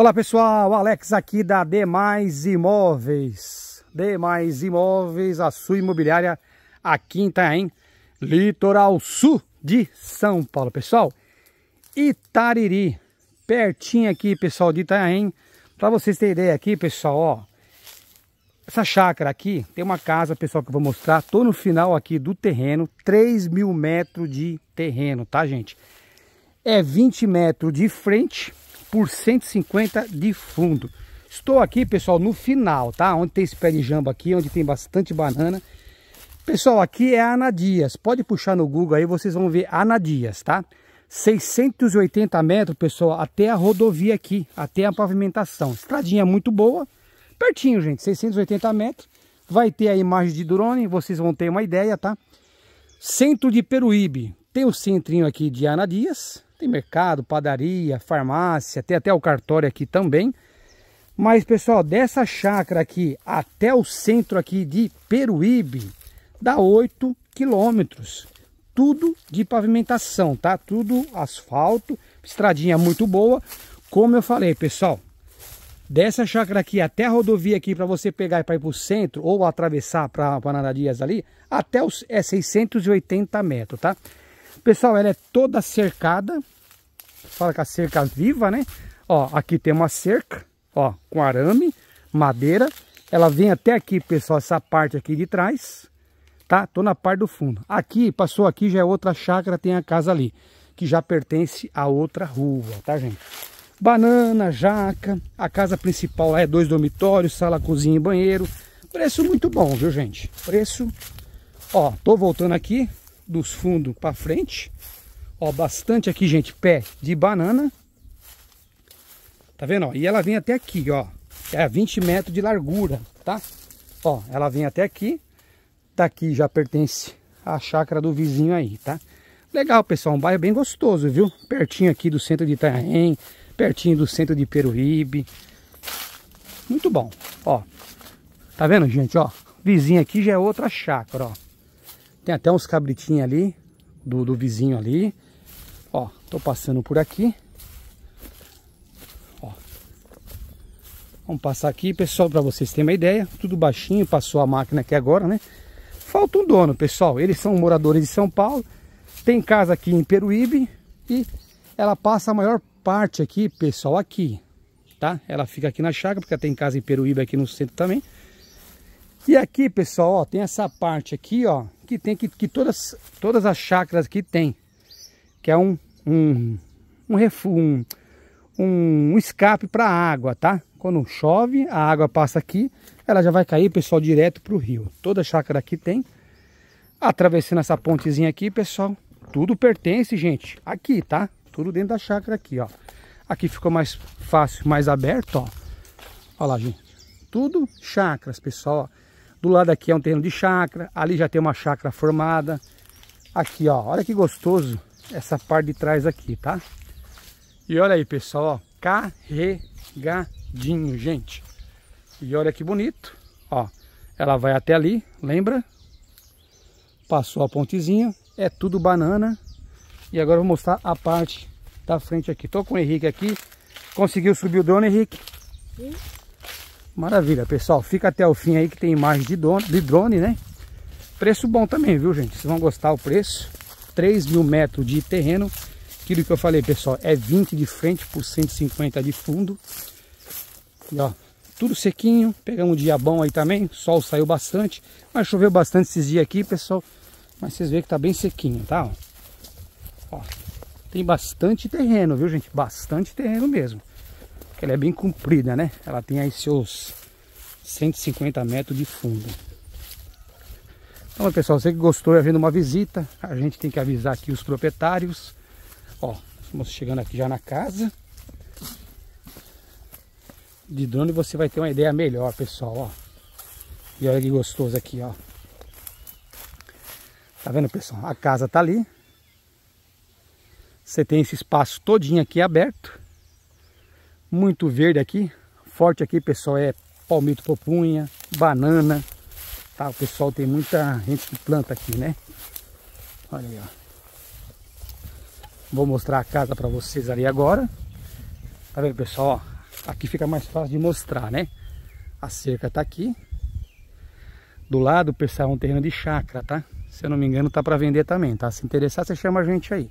Olá pessoal, Alex aqui da Demais Imóveis. Demais Imóveis, a sua imobiliária aqui em Itanhaém, litoral sul de São Paulo. Pessoal, Itariri, pertinho aqui pessoal de Itanhaém. Para vocês terem ideia aqui pessoal, ó. Essa chácara aqui tem uma casa pessoal que eu vou mostrar. Tô no final aqui do terreno, 3 mil metros de terreno, tá gente? É 20 metros de frente por 150 de fundo. Estou aqui, pessoal, no final, tá? Onde tem esse pé de jamba aqui, onde tem bastante banana. Pessoal, aqui é a Anadias. Pode puxar no Google aí, vocês vão ver Anadias, tá? 680 metros, pessoal, até a rodovia aqui, até a pavimentação. Estradinha muito boa, pertinho, gente, 680 metros. Vai ter a imagem de drone, vocês vão ter uma ideia, tá? Centro de Peruíbe. Tem o centrinho aqui de Anadias, tem mercado, padaria, farmácia, tem até o cartório aqui também. Mas, pessoal, dessa chácara aqui até o centro aqui de Peruíbe, dá 8 quilômetros. Tudo de pavimentação, tá? Tudo asfalto, estradinha muito boa. Como eu falei, pessoal, dessa chácara aqui até a rodovia aqui para você pegar para ir para o centro ou atravessar para Panaradias ali, até os é 680 metros, tá? Pessoal, ela é toda cercada. Fala que a cerca é viva, né? Ó, aqui tem uma cerca, ó, com arame, madeira. Ela vem até aqui, pessoal, essa parte aqui de trás, tá? Tô na parte do fundo. Aqui, passou aqui, já é outra chácara, tem a casa ali, que já pertence a outra rua, tá, gente? Banana, jaca, a casa principal lá é dois dormitórios, sala, cozinha e banheiro. Preço muito bom, viu, gente? Preço... Ó, tô voltando aqui, dos fundos para frente. Ó, bastante aqui, gente, pé de banana. Tá vendo, ó? E ela vem até aqui, ó. É a 20 metros de largura, tá? Ó, ela vem até aqui. Daqui tá já pertence à chácara do vizinho aí, tá? Legal, pessoal, um bairro bem gostoso, viu? Pertinho aqui do centro de Itanhaém, pertinho do centro de Peruíbe. Muito bom, ó. Tá vendo, gente, ó? Vizinho aqui já é outra chácara, ó. Tem até uns cabritinhos ali, do, do vizinho ali. Ó, tô passando por aqui. Ó. Vamos passar aqui, pessoal, para vocês terem uma ideia. Tudo baixinho, passou a máquina aqui agora, né? Falta um dono, pessoal. Eles são moradores de São Paulo. Tem casa aqui em Peruíbe e ela passa a maior parte aqui, pessoal, aqui, tá? Ela fica aqui na chácara, porque ela tem casa em Peruíbe aqui no centro também. E aqui, pessoal, ó, tem essa parte aqui, ó, que tem que, que todas, todas as chacras aqui tem, que é um um um, refu, um, um escape para a água, tá? Quando chove, a água passa aqui, ela já vai cair, pessoal, direto para o rio. Toda chácara aqui tem. Atravessando essa pontezinha aqui, pessoal, tudo pertence, gente, aqui, tá? Tudo dentro da chácara aqui, ó. Aqui ficou mais fácil, mais aberto, ó. Olha lá, gente. Tudo chacras, pessoal. Ó. Do lado aqui é um terreno de chácara, ali já tem uma chácara formada. Aqui, ó, olha que gostoso essa parte de trás aqui, tá? E olha aí, pessoal, ó, carregadinho, gente. E olha que bonito, ó. Ela vai até ali, lembra? Passou a pontezinha, é tudo banana. E agora eu vou mostrar a parte da frente aqui. Tô com o Henrique aqui. Conseguiu subir o drone, Henrique? Sim. Maravilha, pessoal. Fica até o fim aí que tem imagem de, drone de drone, né? Preço bom também, viu, gente? Vocês vão gostar o preço. 3 mil metros de terreno. Aquilo que eu falei, pessoal, é 20 de frente por 150 de fundo. E, ó, tudo sequinho. Pegamos um dia bom aí também. O sol saiu bastante. Mas choveu bastante esses dias aqui, pessoal. Mas vocês veem que tá bem sequinho, tá? Ó, tem bastante terreno, viu, gente? Bastante terreno mesmo que ela é bem comprida, né? Ela tem aí seus 150 metros de fundo. Então, pessoal, você que gostou havendo uma visita, a gente tem que avisar aqui os proprietários. Ó, estamos chegando aqui já na casa. De drone você vai ter uma ideia melhor, pessoal, ó. E olha que gostoso aqui, ó. Tá vendo, pessoal? A casa tá ali. Você tem esse espaço todinho aqui aberto muito verde aqui. Forte aqui, pessoal, é palmito popunha, banana. Tá, o pessoal tem muita gente que planta aqui, né? Olha aí, ó. Vou mostrar a casa para vocês ali agora. Tá vendo, pessoal? Aqui fica mais fácil de mostrar, né? A cerca tá aqui. Do lado, pessoal, é um terreno de chácara, tá? Se eu não me engano, tá para vender também, tá? Se interessar, você chama a gente aí.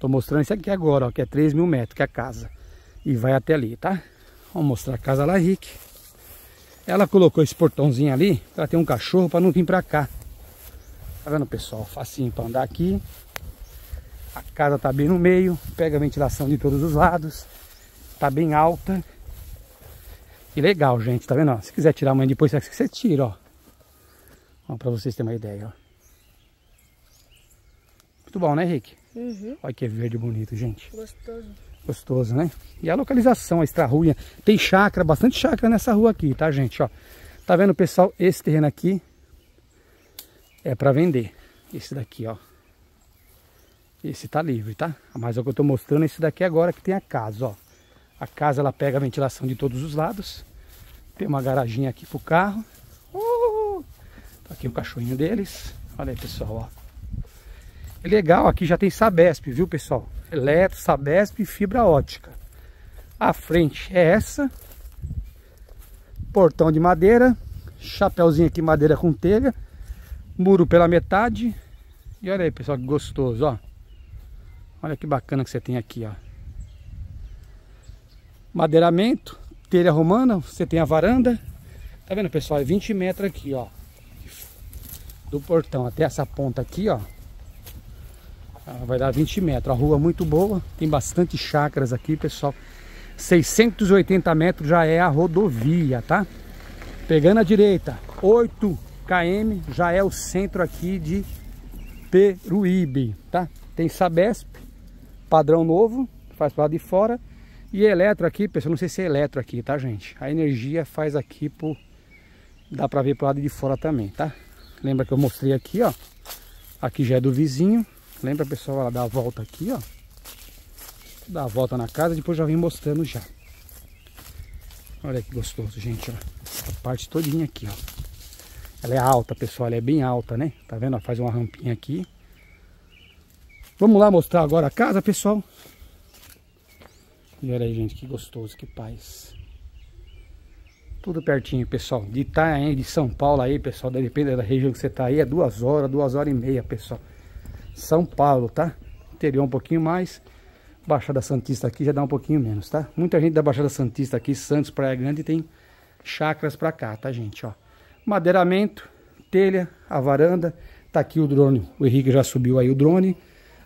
Tô mostrando isso aqui agora, ó, que é 3 mil metros, que é a casa e vai até ali, tá? Vou mostrar a casa lá, Rick. Ela colocou esse portãozinho ali, para ter um cachorro para não vir para cá. Tá vendo, pessoal? Facinho para andar aqui. A casa tá bem no meio, pega a ventilação de todos os lados. Tá bem alta. E legal, gente, tá vendo? se quiser tirar amanhã depois, você tira, ó. ó para vocês terem uma ideia, ó. Muito bom, né, Rick? Uhum. Olha que verde bonito, gente. Gostoso. Gostoso, né? E a localização, a extra-rua. Tem chácara, bastante chácara nessa rua aqui, tá, gente? Ó, tá vendo, pessoal? Esse terreno aqui é para vender. Esse daqui, ó. Esse tá livre, tá? Mas é o que eu tô mostrando é esse daqui é agora que tem a casa, ó. A casa, ela pega a ventilação de todos os lados. Tem uma garaginha aqui pro carro. Uhul! Tá aqui o cachorrinho deles. Olha aí, pessoal, ó. É legal, aqui já tem Sabesp, viu, pessoal? Eletro, Sabesp e fibra ótica. A frente é essa. Portão de madeira. Chapeuzinho aqui, madeira com telha. Muro pela metade. E olha aí, pessoal, que gostoso, ó. Olha que bacana que você tem aqui, ó. Madeiramento, telha romana, você tem a varanda. Tá vendo, pessoal? É 20 metros aqui, ó. Do portão até essa ponta aqui, ó vai dar 20 metros. A rua é muito boa, tem bastante chácaras aqui, pessoal. 680 metros já é a rodovia, tá? Pegando a direita, 8 km já é o centro aqui de Peruíbe, tá? Tem Sabesp, padrão novo, faz para de fora. E eletro aqui, pessoal, não sei se é eletro aqui, tá, gente? A energia faz aqui por... Dá para ver para lado de fora também, tá? Lembra que eu mostrei aqui, ó. Aqui já é do vizinho. Lembra, pessoal, ela dá a volta aqui, ó. Dá a volta na casa, depois já vem mostrando já. Olha que gostoso, gente, ó. Essa parte todinha aqui, ó. Ela é alta, pessoal, ela é bem alta, né? Tá vendo? Ela faz uma rampinha aqui. Vamos lá mostrar agora a casa, pessoal. E olha aí, gente, que gostoso, que paz. Tudo pertinho, pessoal. De Itanhaém, de São Paulo aí, pessoal, depende da região que você tá aí, é duas horas, duas horas e meia, pessoal. São Paulo, tá? Interior um pouquinho mais. Baixada Santista aqui já dá um pouquinho menos, tá? Muita gente da Baixada Santista aqui, Santos, Praia Grande, tem chacras pra cá, tá, gente? Ó, madeiramento, telha, a varanda, tá aqui o drone, o Henrique já subiu aí o drone.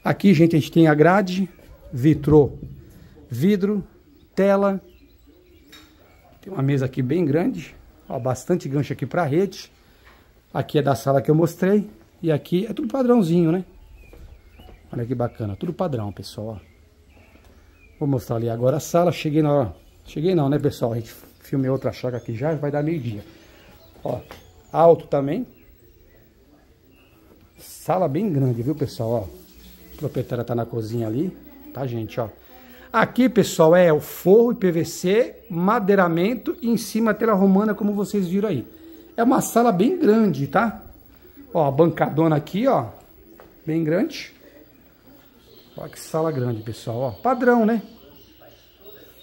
Aqui, gente, a gente tem a grade, vitrô, vidro, tela. Tem uma mesa aqui bem grande, ó, bastante gancho aqui pra rede. Aqui é da sala que eu mostrei e aqui é tudo padrãozinho, né? Olha que bacana, tudo padrão, pessoal. Vou mostrar ali agora a sala. Cheguei na hora. Cheguei não, né, pessoal? A gente filmei outra chácara aqui já, vai dar meio-dia. Ó, alto também. Sala bem grande, viu, pessoal? Ó, a proprietária tá na cozinha ali, tá, gente, ó. Aqui, pessoal, é o forro e PVC, madeiramento e em cima a tela romana, como vocês viram aí. É uma sala bem grande, tá? Ó, a bancadona aqui, ó, bem grande. Olha que sala grande, pessoal. Ó, padrão, né?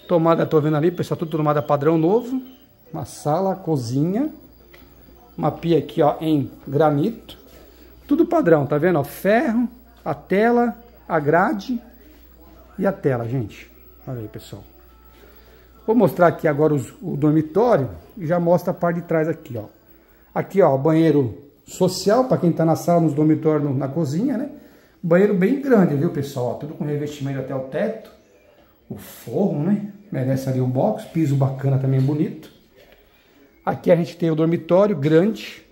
Tomada, tô vendo ali, pessoal, tudo tomada padrão novo. Uma sala, cozinha. Uma pia aqui, ó, em granito. Tudo padrão, tá vendo? Ó, ferro, a tela, a grade e a tela, gente. Olha aí, pessoal. Vou mostrar aqui agora os, o dormitório e já mostra a parte de trás aqui, ó. Aqui, ó, banheiro social, para quem tá na sala, nos dormitórios, na cozinha, né? Banheiro bem grande, viu, pessoal? Tudo com revestimento até o teto. O forro, né? Merece ali um box. Piso bacana também, bonito. Aqui a gente tem o dormitório grande.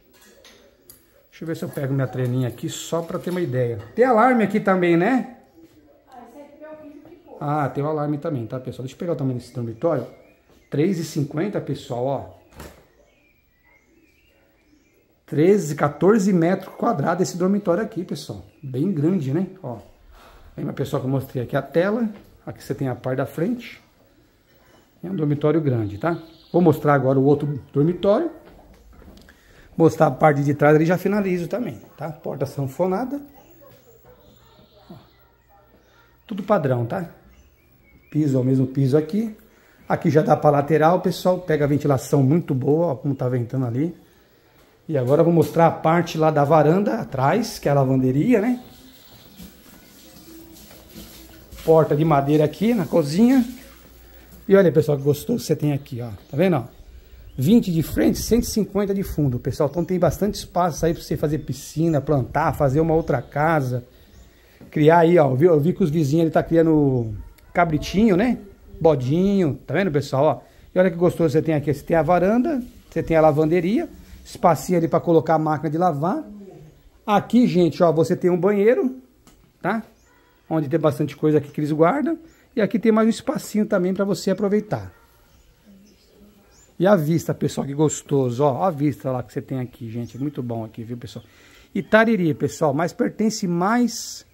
Deixa eu ver se eu pego minha treninha aqui só para ter uma ideia. Tem alarme aqui também, né? Ah, tem o alarme também, tá, pessoal? Deixa eu pegar o tamanho desse dormitório. 3,50, pessoal, ó. 13, 14 metros quadrados esse dormitório aqui, pessoal. Bem grande, né? Ó, lembra, pessoal, que eu mostrei aqui a tela. Aqui você tem a parte da frente. É um dormitório grande, tá? Vou mostrar agora o outro dormitório. Mostrar a parte de trás ali já finalizo também, tá? Porta sanfonada. Tudo padrão, tá? Piso, é o mesmo piso aqui. Aqui já dá para lateral, pessoal. Pega a ventilação muito boa, ó, como tá ventando ali. E agora eu vou mostrar a parte lá da varanda atrás, que é a lavanderia, né? Porta de madeira aqui na cozinha. E olha, pessoal, que gostoso que você tem aqui, ó. Tá vendo, ó? 20 de frente, 150 de fundo, pessoal. Então tem bastante espaço aí para você fazer piscina, plantar, fazer uma outra casa. Criar aí, ó. Eu vi, eu vi que os vizinhos ele tá criando cabritinho, né? Bodinho, tá vendo, pessoal, ó? E olha que gostoso que você tem aqui. Você tem a varanda, você tem a lavanderia espacinho ali para colocar a máquina de lavar. Aqui, gente, ó, você tem um banheiro, tá? Onde tem bastante coisa aqui que eles guardam. E aqui tem mais um espacinho também para você aproveitar. E a vista, pessoal, que gostoso. Ó, a vista lá que você tem aqui, gente. Muito bom aqui, viu, pessoal? E Tariri, pessoal, mas pertence mais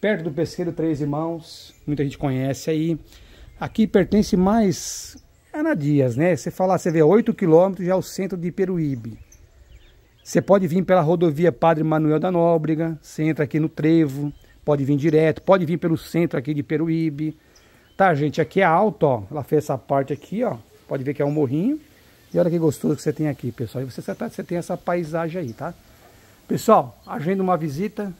perto do Pesqueiro Três Irmãos. Muita gente conhece aí. Aqui pertence mais Anadias, né? Você falar, você vê 8 quilômetros já é o centro de Peruíbe. Você pode vir pela rodovia Padre Manuel da Nóbrega, você entra aqui no Trevo, pode vir direto, pode vir pelo centro aqui de Peruíbe. Tá, gente, aqui é alto, ó. Ela fez essa parte aqui, ó. Pode ver que é um morrinho. E olha que gostoso que você tem aqui, pessoal. E você, tá, você tem essa paisagem aí, tá? Pessoal, agenda uma visita.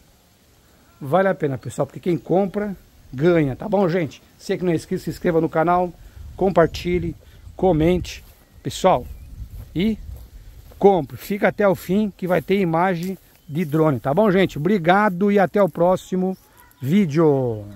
Vale a pena, pessoal, porque quem compra ganha, tá bom, gente? Se é que não é inscrito, se inscreva no canal, compartilhe, comente. Pessoal, e compre. Fica até o fim que vai ter imagem de drone, tá bom, gente? Obrigado e até o próximo vídeo.